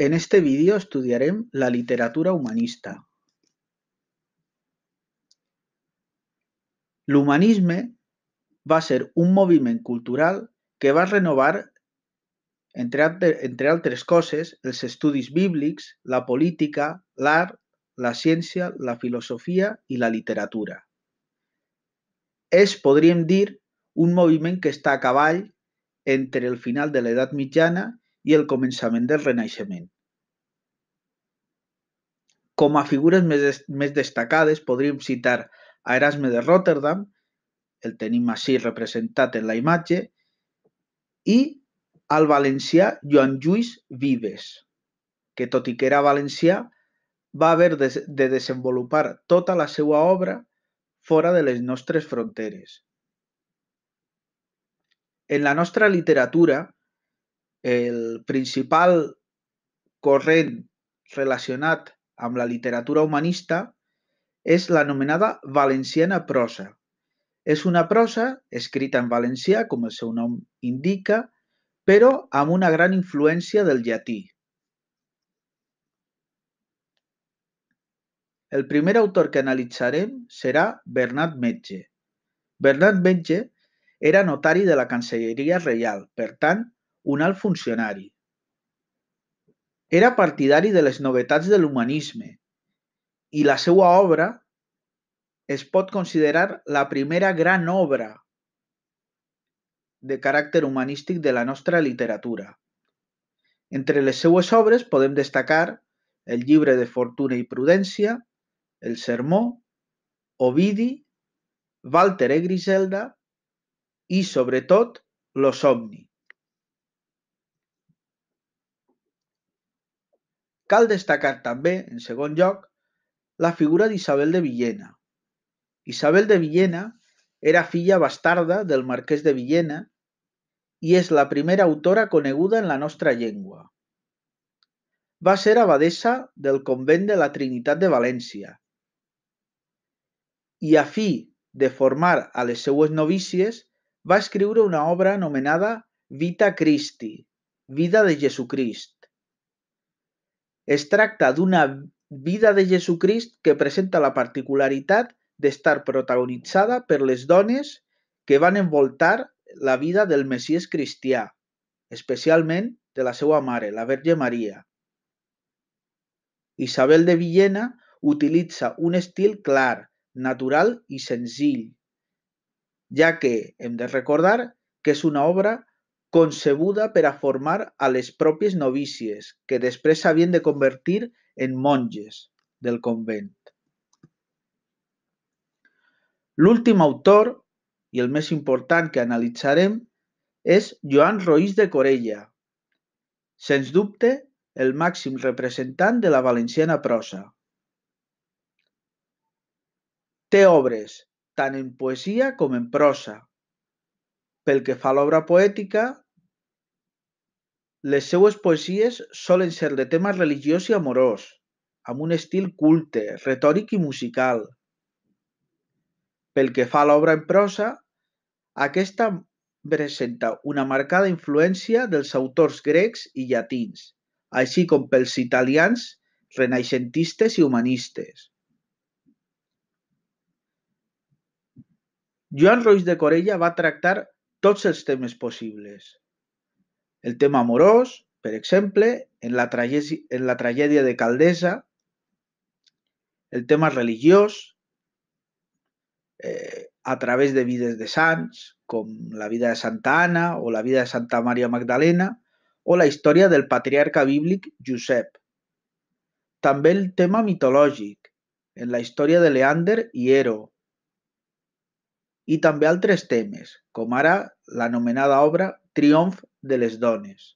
En este vídeo estudiarem la literatura humanista. L'humanisme va ser un moviment cultural que va renovar, entre, entre altres coses, els estudis bíblics, la política, l'art, la ciència, la filosofia i la literatura. És, podríem dir, un moviment que està a cavall entre el final de l'edat mitjana i i el començament del Renaixement. Com a figures més, més destacades podríem citar a Erasme de Rotterdam, el tenim així representat en la imatge, i al valencià Joan Lluís Vives, que tot i que era valencià, va haver de, de desenvolupar tota la seva obra fora de les nostres fronteres. En la nostra literatura, el principal corrent relacionat amb la literatura humanista és l'anomenada valenciana prosa. És una prosa escrita en valencià, com el seu nom indica, però amb una gran influència del llatí. El primer autor que analitzarem serà Bernat Metge. Bernat Metge era notari de la Cancelleria Reial, per tant, un alt funcionari. Era partidari de les novetats de l'humanisme i la seva obra es pot considerar la primera gran obra de caràcter humanístic de la nostra literatura. Entre les seues obres podem destacar el llibre de Fortuna i Prudència, el Sermó, Ovidi, Walter e Griselda i, sobretot, l'Osomni. Cal destacar també, en segon lloc, la figura d'Isabel de Villena. Isabel de Villena era filla bastarda del marquès de Villena i és la primera autora coneguda en la nostra llengua. Va ser abadessa del convent de la Trinitat de València i a fi de formar a les seues novícies va escriure una obra anomenada Vita Christi, Vida de Jesucrist, es tracta d'una vida de Jesucrist que presenta la particularitat d'estar protagonitzada per les dones que van envoltar la vida del Messies cristià, especialment de la seva mare, la Verge Maria. Isabel de Villena utilitza un estil clar, natural i senzill, ja que hem de recordar que és una obra concebuda per a formar a les pròpies novícies, que després s'havien de convertir en monges del convent. L'últim autor, i el més important que analitzarem, és Joan Roís de Corella, sens dubte el màxim representant de la valenciana prosa. Té obres tant en poesia com en prosa, pel que fa a l'obra poètica, les seues poesies solen ser de tema religiós i amorós, amb un estil culte, retòric i musical. Pel que fa a l'obra en prosa, aquesta presenta una marcada influència dels autors grecs i llatins, així com pels italians renaixentistes i humanistes. Joan Roig de Corella va tractar tots els temes possibles. El tema amorós, per exemple, en la, en la tragèdia de Caldesa, el tema religiós, eh, a través de vides de sants, com la vida de Santa Anna o la vida de Santa Maria Magdalena, o la història del patriarca bíblic Josep. També el tema mitològic, en la història de Leander i Hero, i també altres temes, com ara l'anomenada obra Triomf de les dones.